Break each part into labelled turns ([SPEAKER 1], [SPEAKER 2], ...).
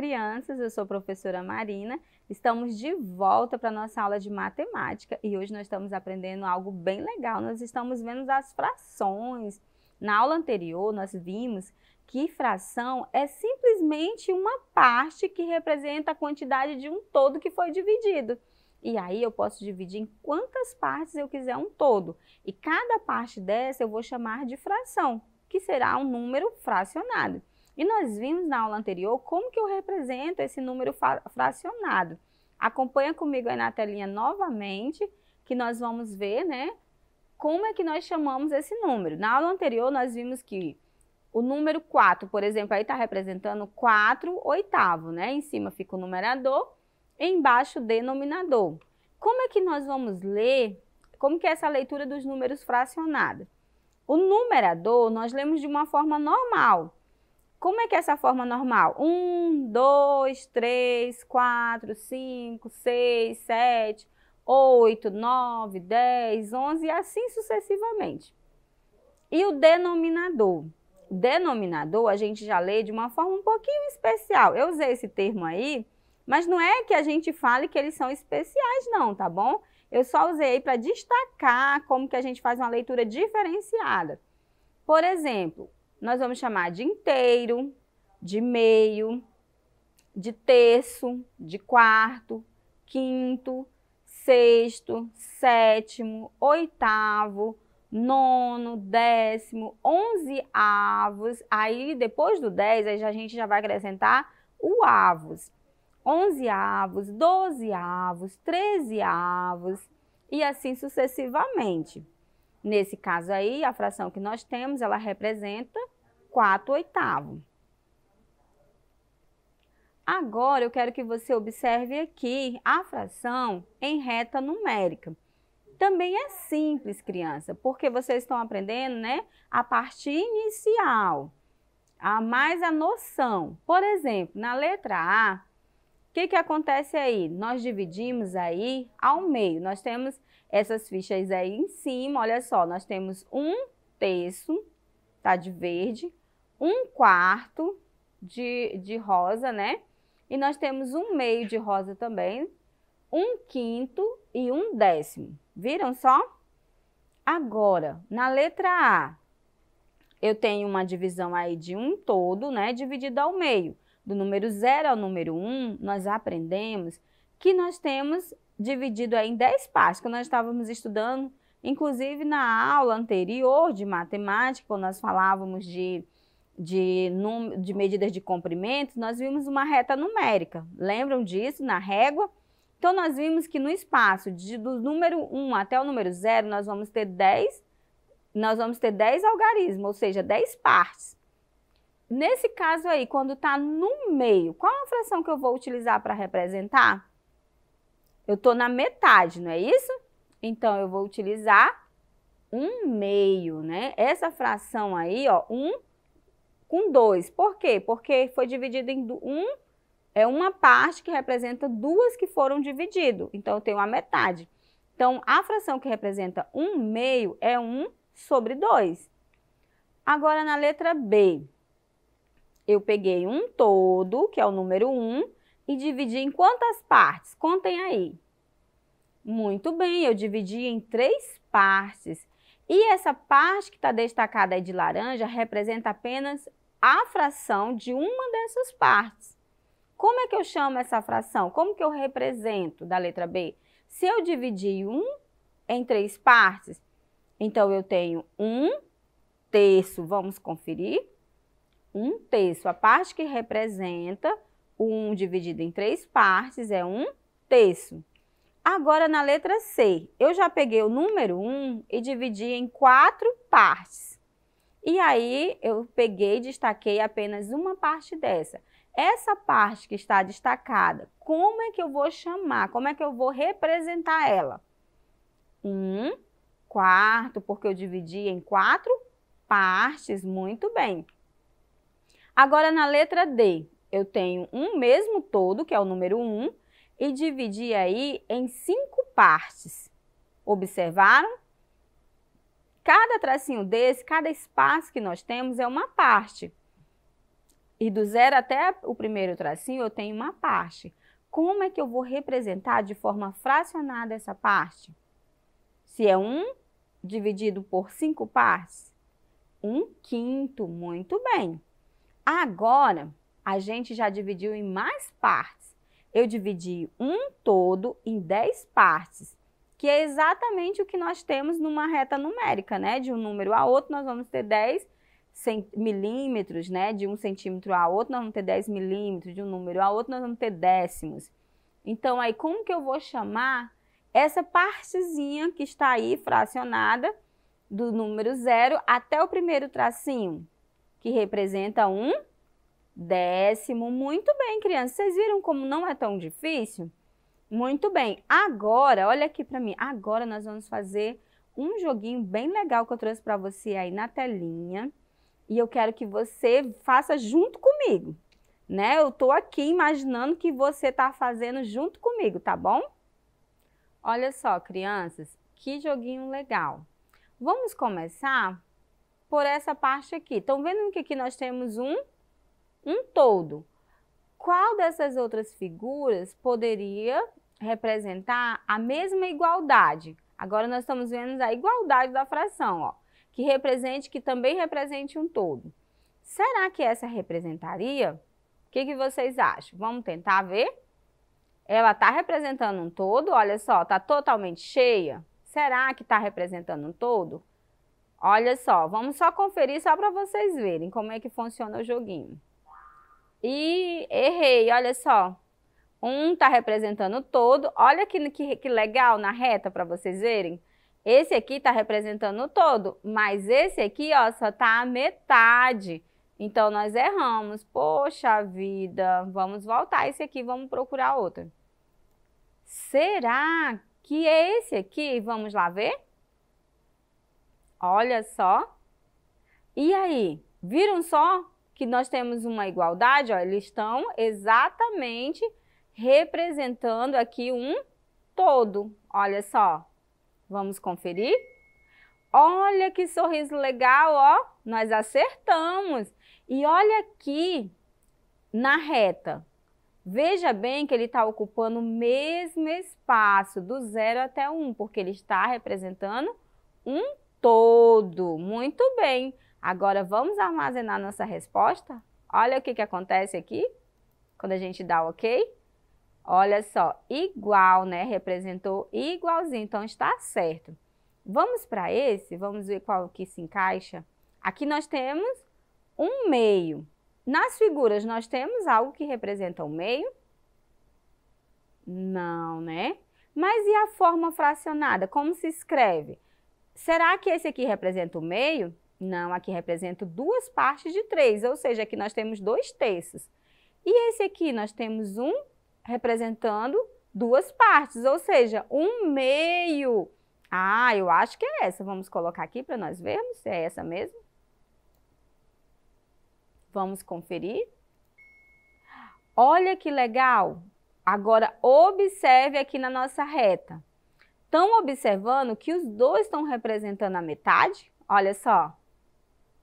[SPEAKER 1] crianças, eu sou professora Marina. Estamos de volta para nossa aula de matemática e hoje nós estamos aprendendo algo bem legal. Nós estamos vendo as frações. Na aula anterior, nós vimos que fração é simplesmente uma parte que representa a quantidade de um todo que foi dividido. E aí eu posso dividir em quantas partes eu quiser um todo. E cada parte dessa eu vou chamar de fração, que será um número fracionado. E nós vimos na aula anterior como que eu represento esse número fracionado. Acompanha comigo aí na telinha novamente, que nós vamos ver, né, como é que nós chamamos esse número. Na aula anterior, nós vimos que o número 4, por exemplo, aí está representando 4 oitavo, né? Em cima fica o numerador, embaixo o denominador. Como é que nós vamos ler, como que é essa leitura dos números fracionados? O numerador nós lemos de uma forma normal, como é que é essa forma normal? 1, 2, 3, 4, 5, 6, 7, 8, 9, 10, 11 e assim sucessivamente. E o denominador? denominador a gente já lê de uma forma um pouquinho especial. Eu usei esse termo aí, mas não é que a gente fale que eles são especiais não, tá bom? Eu só usei para destacar como que a gente faz uma leitura diferenciada. Por exemplo, nós vamos chamar de inteiro, de meio, de terço, de quarto, quinto, sexto, sétimo, oitavo, nono, décimo, onze avos. Aí depois do dez, aí a gente já vai acrescentar o avos. Onze avos, doze avos, treze avos e assim sucessivamente. Nesse caso aí, a fração que nós temos, ela representa 4 oitavos. Agora, eu quero que você observe aqui a fração em reta numérica. Também é simples, criança, porque vocês estão aprendendo né, a parte inicial, a mais a noção. Por exemplo, na letra A, o que, que acontece aí? Nós dividimos aí ao meio. Nós temos essas fichas aí em cima, olha só, nós temos um terço, tá, de verde, um quarto de, de rosa, né? E nós temos um meio de rosa também, um quinto e um décimo. Viram só? Agora, na letra A, eu tenho uma divisão aí de um todo, né, dividido ao meio. Do número 0 ao número 1, um, nós aprendemos que nós temos dividido em 10 partes, que nós estávamos estudando, inclusive na aula anterior de matemática, quando nós falávamos de, de, de medidas de comprimento, nós vimos uma reta numérica. Lembram disso na régua? Então, nós vimos que no espaço de, do número 1 até o número 0, nós vamos ter 10, nós vamos ter 10 algarismos, ou seja, 10 partes. Nesse caso aí, quando está no meio, qual a fração que eu vou utilizar para representar? Eu estou na metade, não é isso? Então, eu vou utilizar um meio, né? Essa fração aí, ó, um com dois. Por quê? Porque foi dividido em um, é uma parte que representa duas que foram divididas. Então, eu tenho a metade. Então, a fração que representa um meio é um sobre dois. Agora, na letra B, eu peguei um todo, que é o número 1, e dividir em quantas partes? Contem aí. Muito bem, eu dividi em três partes. E essa parte que está destacada aí de laranja representa apenas a fração de uma dessas partes. Como é que eu chamo essa fração? Como que eu represento da letra B? Se eu dividir um em três partes, então eu tenho um terço, vamos conferir, um terço, a parte que representa 1 dividido em três partes é um terço. Agora, na letra C, eu já peguei o número 1 e dividi em quatro partes. E aí, eu peguei e destaquei apenas uma parte dessa. Essa parte que está destacada, como é que eu vou chamar? Como é que eu vou representar ela? 1 quarto, porque eu dividi em quatro partes. Muito bem. Agora, na letra D, eu tenho um mesmo todo, que é o número 1, e dividi aí em cinco partes. Observaram? Cada tracinho desse, cada espaço que nós temos é uma parte. E do zero até o primeiro tracinho eu tenho uma parte. Como é que eu vou representar de forma fracionada essa parte? Se é 1 um dividido por cinco partes, um quinto, muito bem. Agora, a gente já dividiu em mais partes. Eu dividi um todo em 10 partes, que é exatamente o que nós temos numa reta numérica, né? De um número a outro, nós vamos ter 10 milímetros, né? De um centímetro a outro, nós vamos ter 10 milímetros. De um número a outro, nós vamos ter décimos. Então, aí, como que eu vou chamar essa partezinha que está aí fracionada do número zero até o primeiro tracinho, que representa um décimo. Muito bem, crianças. Vocês viram como não é tão difícil? Muito bem. Agora, olha aqui para mim. Agora nós vamos fazer um joguinho bem legal que eu trouxe para você aí na telinha. E eu quero que você faça junto comigo, né? Eu tô aqui imaginando que você tá fazendo junto comigo, tá bom? Olha só, crianças, que joguinho legal. Vamos começar por essa parte aqui. Estão vendo que aqui nós temos um um todo. Qual dessas outras figuras poderia representar a mesma igualdade? Agora nós estamos vendo a igualdade da fração, ó, que represente, que também represente um todo. Será que essa representaria? O que, que vocês acham? Vamos tentar ver? Ela está representando um todo, olha só, está totalmente cheia. Será que está representando um todo? Olha só, vamos só conferir só para vocês verem como é que funciona o joguinho. E errei, olha só. Um está representando o todo. Olha que, que, que legal na reta para vocês verem. Esse aqui está representando o todo, mas esse aqui ó, só está a metade. Então, nós erramos. Poxa vida, vamos voltar esse aqui, vamos procurar outro. Será que é esse aqui? Vamos lá ver? Olha só. E aí, viram só? que nós temos uma igualdade, ó, eles estão exatamente representando aqui um todo. Olha só, vamos conferir? Olha que sorriso legal, ó, nós acertamos. E olha aqui na reta. Veja bem que ele está ocupando o mesmo espaço, do zero até um, porque ele está representando um todo. Muito bem. Agora, vamos armazenar nossa resposta? Olha o que, que acontece aqui, quando a gente dá OK. Olha só, igual, né? Representou igualzinho, então está certo. Vamos para esse, vamos ver qual que se encaixa. Aqui nós temos um meio. Nas figuras nós temos algo que representa um meio? Não, né? Mas e a forma fracionada? Como se escreve? Será que esse aqui representa o meio? Não, aqui representa duas partes de três, ou seja, aqui nós temos dois terços. E esse aqui nós temos um representando duas partes, ou seja, um meio. Ah, eu acho que é essa. Vamos colocar aqui para nós vermos se é essa mesmo. Vamos conferir. Olha que legal! Agora, observe aqui na nossa reta. Estão observando que os dois estão representando a metade? Olha só.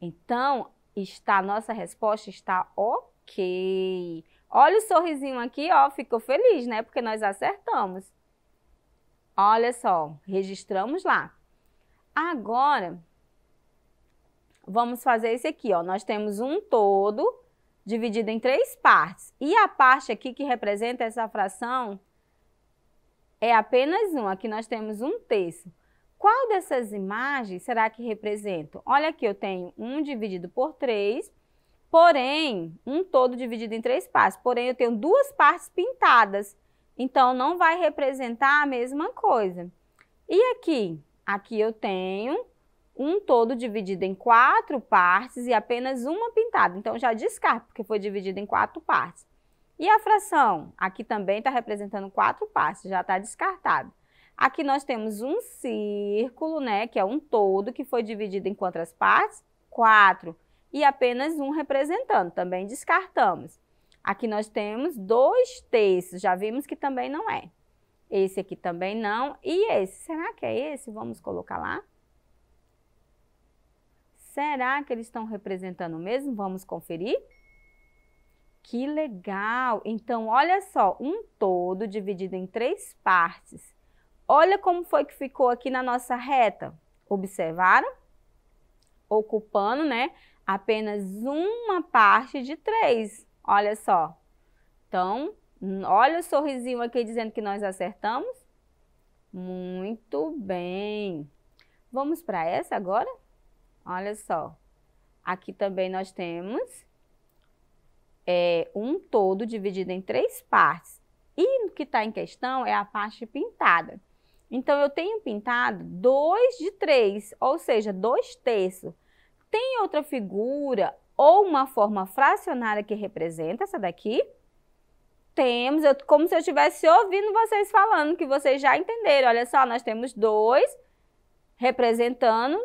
[SPEAKER 1] Então, está nossa resposta está ok. Olha o sorrisinho aqui, ó, ficou feliz, né? Porque nós acertamos. Olha só, registramos lá. Agora, vamos fazer esse aqui, ó. Nós temos um todo dividido em três partes. E a parte aqui que representa essa fração é apenas um. Aqui nós temos um terço. Qual dessas imagens será que representam? Olha aqui, eu tenho um dividido por três, porém, um todo dividido em três partes. Porém, eu tenho duas partes pintadas. Então, não vai representar a mesma coisa. E aqui? Aqui eu tenho um todo dividido em quatro partes e apenas uma pintada. Então, já descarto, porque foi dividido em quatro partes. E a fração? Aqui também está representando quatro partes, já está descartado. Aqui nós temos um círculo, né, que é um todo, que foi dividido em quantas partes? Quatro. E apenas um representando, também descartamos. Aqui nós temos dois terços, já vimos que também não é. Esse aqui também não, e esse? Será que é esse? Vamos colocar lá. Será que eles estão representando mesmo? Vamos conferir. Que legal! Então, olha só, um todo dividido em três partes Olha como foi que ficou aqui na nossa reta. Observaram? Ocupando, né, apenas uma parte de três. Olha só. Então, olha o sorrisinho aqui dizendo que nós acertamos. Muito bem. Vamos para essa agora? Olha só. Aqui também nós temos é, um todo dividido em três partes. E o que está em questão é a parte pintada. Então, eu tenho pintado dois de três, ou seja, dois terços. Tem outra figura ou uma forma fracionária que representa essa daqui? Temos, eu, como se eu estivesse ouvindo vocês falando, que vocês já entenderam. Olha só, nós temos dois representando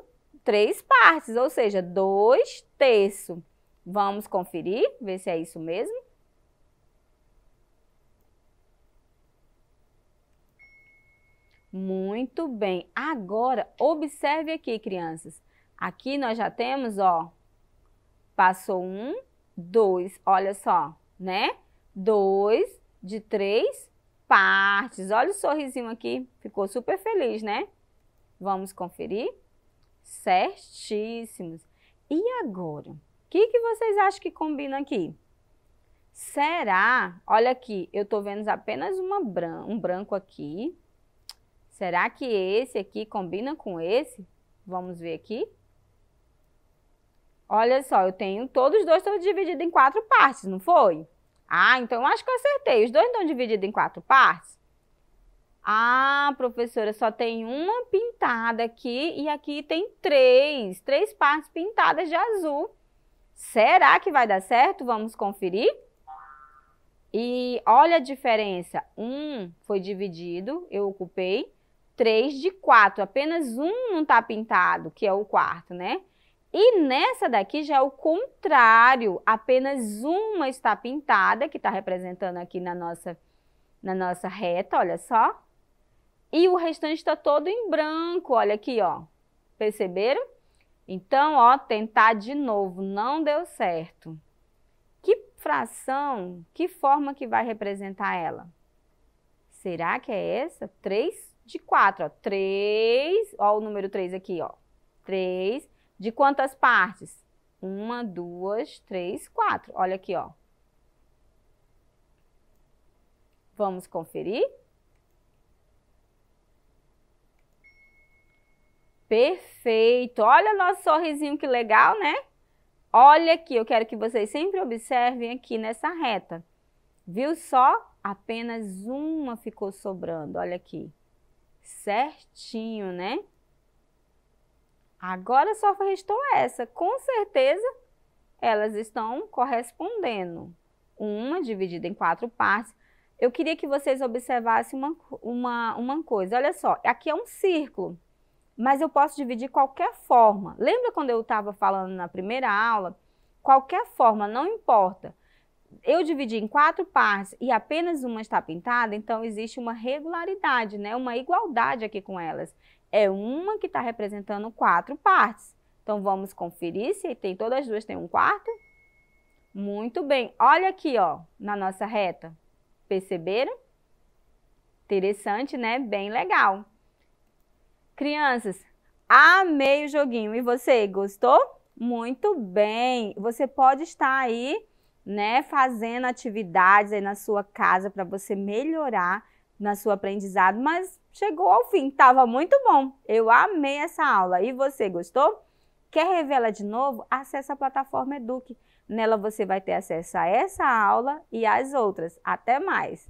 [SPEAKER 1] três partes, ou seja, dois terços. Vamos conferir, ver se é isso mesmo. Muito bem. Agora, observe aqui, crianças. Aqui nós já temos, ó, passou um, dois, olha só, né? Dois de três partes. Olha o sorrisinho aqui, ficou super feliz, né? Vamos conferir? Certíssimos. E agora, o que, que vocês acham que combina aqui? Será? Olha aqui, eu tô vendo apenas uma bran um branco aqui, Será que esse aqui combina com esse? Vamos ver aqui. Olha só, eu tenho todos os dois estão divididos em quatro partes, não foi? Ah, então eu acho que eu acertei. Os dois estão divididos em quatro partes? Ah, professora, só tem uma pintada aqui e aqui tem três, três partes pintadas de azul. Será que vai dar certo? Vamos conferir? E olha a diferença. Um foi dividido, eu ocupei. 3 de 4. Apenas um não está pintado, que é o quarto, né? E nessa daqui já é o contrário, apenas uma está pintada, que está representando aqui na nossa, na nossa reta, olha só. E o restante está todo em branco, olha aqui, ó. Perceberam? Então, ó, tentar de novo, não deu certo. Que fração, que forma que vai representar ela? Será que é essa? 3 de quatro, ó. Três, ó o número três aqui, ó. Três. De quantas partes? Uma, duas, três, quatro. Olha aqui, ó. Vamos conferir? Perfeito! Olha o nosso sorrisinho, que legal, né? Olha aqui, eu quero que vocês sempre observem aqui nessa reta. Viu só? Apenas uma ficou sobrando, olha aqui certinho, né? Agora só restou essa. Com certeza, elas estão correspondendo. Uma dividida em quatro partes. Eu queria que vocês observassem uma, uma, uma coisa. Olha só, aqui é um círculo, mas eu posso dividir qualquer forma. Lembra quando eu estava falando na primeira aula? Qualquer forma, não importa eu dividi em quatro partes e apenas uma está pintada, então existe uma regularidade, né? uma igualdade aqui com elas. É uma que está representando quatro partes. Então, vamos conferir se tem todas as duas tem um quarto. Muito bem. Olha aqui, ó, na nossa reta. Perceberam? Interessante, né? Bem legal. Crianças, amei o joguinho. E você, gostou? Muito bem. Você pode estar aí né, fazendo atividades aí na sua casa para você melhorar na sua aprendizado, mas chegou ao fim, estava muito bom. Eu amei essa aula. E você gostou? Quer revela de novo? Acesse a plataforma Eduque. Nela você vai ter acesso a essa aula e às outras. Até mais.